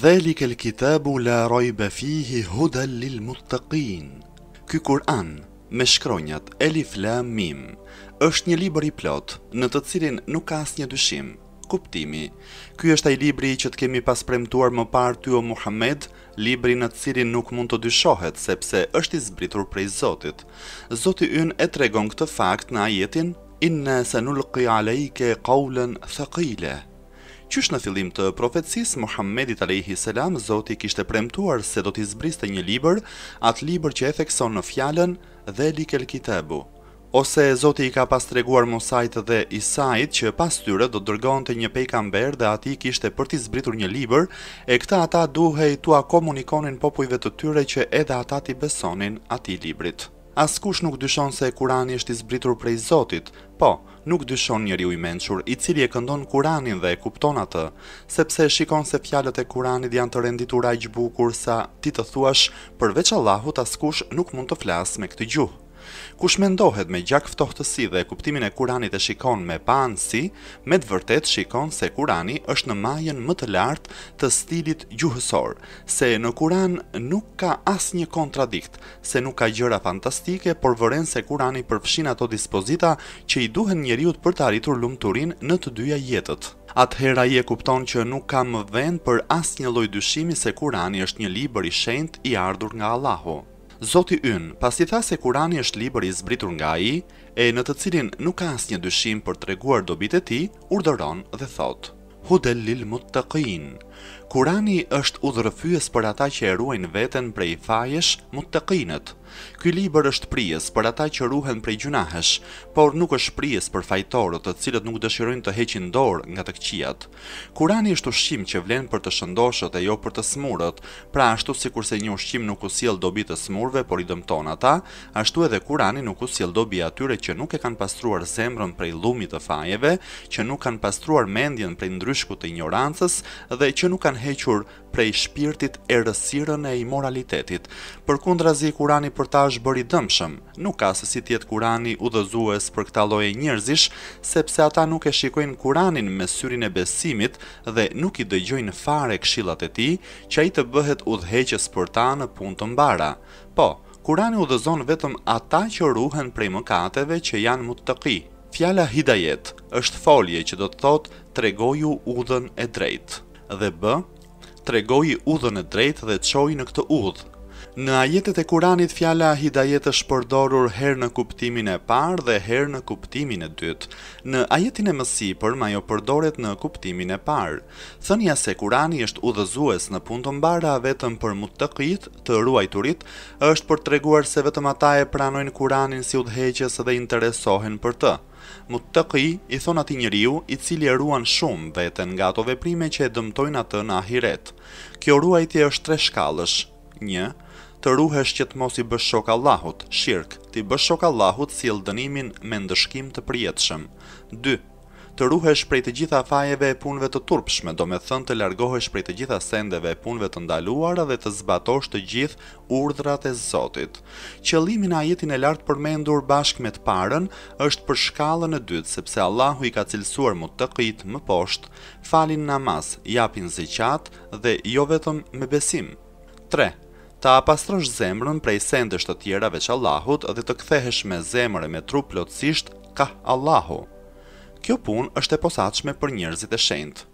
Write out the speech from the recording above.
Dhalik al-kitabu la rayba fihi hudan lil-muttaqin. Ky Kur'an me shkronjat Alif Lam Mim është një libër i plot, në të cilin nuk ka asnjë dyshim. Kuptimi. Ky është ai libri që të kemi pas premtuar më parë ty o Muhammed, libri në të cilin nuk mund të dyshohet sepse është i zbritur prej Zotit. Zoti ynë e tregon këtë fakt në ajetin Inna sanulqi alayka qawlan thaqila. Qysh në fillim të profetësisë Muhammedit alayhi salam Zoti kishte premtuar se do të zbriste një libër, atë libër që e thekson në fjalën dhe likel kitabu. Ose Zoti i ka pas treguar Musait dhe Isait që pas tyre do të dërgonte një pejgamber dhe ati kishte për të zbritur një libër, e këtë ata duhej t'ua komunikonin popujve të tyre që edhe ata ti besonin ati librit. Askush nuk dyshon se Kurani është i zbritur prej Zotit, po, nuk dyshon njeri u i menqur i cili e këndon Kuranin dhe e kupton atë, sepse shikon se fjalët e Kurani janë të renditura i gjbukur sa ti të thuash, përveç Allahut askush nuk mund të flasë me këtë gjuhë. Kush mendohet me gjak ftohtësi dhe kuptimin e Kuranit e shikon me pansi, me të vërtet shikon se Kurani është në majën më të lartë të stilit gjuhësor, se në Kuran nuk ka asnjë një kontradikt, se nuk ka gjëra fantastike, por vëren se Kurani përfshin ato dispozita që i duhen njeriut për të arritur lumëturin në të dyja jetët. Atëhera i e kupton që nuk ka më vend për asnjë një dyshimi se Kurani është një liber i shend i ardhur nga Allahu. Zoti ynë, pas i tha se kurani është liber i zbritur nga i, e në të cilin nuk ka asnjë një dyshim për të reguar dobit e ti, urderon dhe thotë hudel lil muttëqin. Kurani është udhërëfyës për ata që eruen veten prej fajesh muttëqinët. Ky liber është prijes për ata që ruhen prej gjunahesh, por nuk është prijes për fajtorët të cilët nuk dëshirojnë të heqin dorë nga të këqiat. Kurani është ushqim që vlen për të shëndoshët e jo për të smurët, pra ashtu si kurse një ushqim nuk usil dobi të smurve, por i dëmton ata, ashtu edhe Kurani nuk usiel dobi atyre që nuk e kanë pastruar zemrën prej lumit të fajeve, që nuk kanë pastruar mendjen prej ndryshku të ignorancës dhe që nuk kanë hequr prej shpirtit e rësirën e imoralitetit. Për kundrazi, kurani për ta është bëri dëmshëm, nuk ka se si tjetë kurani u për këta loje njërzish, sepse ata nuk e shikojnë kuranin me syrin e besimit dhe nuk i dëgjojnë fare kshilat e ti, që a i të bëhet u dheqës për ta në punë të mbara. Po, kurani u vetëm ata që ruhen prej mëkateve që janë mutë të kië. Fjala hidajet është folje që do të thotë tregoju udhën e drejtë dhe b tregoi udhën e drejtë dhe çoi në këtë udhë. Në ajetet e Kuranit fjala hidajet është përdorur herë në kuptimin e parë dhe herë në kuptimin e dytë. Në ajetin e mësipër majo përdoret në kuptimin e parë. Thënia se Kurani është udhëzues në punë të mbara vetëm për mutë të ruajturit, është për treguar se vetëm ata e pranojnë Kuranin si udhëheqës dhe interesohen për të. Muttaki i thon atë njeriu i cili e ruan shumë veten nga ato veprime që e dëmtojnë atë në ahiret. Kjo ruajtje është tre shkallësh. 1 të ruhesh që të mos i bësh shok Allahut, shirk, të i bësh shok Allahut sill dënimin me ndëshkim të përjetshëm. 2 të ruhesh prej të gjitha fajeve e punëve të turpshme, do me thënë të largohesh prej të gjitha sendeve e punëve të ndaluara dhe të zbatosh të gjithë urdrat e Zotit. Qëllimin a jetin e lartë përmendur bashkë me të parën është për shkallën e dytë, sepse Allahu i ka cilësuar mu të kitë më poshtë, falin namaz, japin ziqat dhe jo vetëm me besim. 3 ta pastrosh zemrën prej sendesh të tjera veç Allahut dhe të kthehesh me zemrën e me trup plotësisht ka Allahu. Kjo pun është e posaçme për njerëzit e shendë.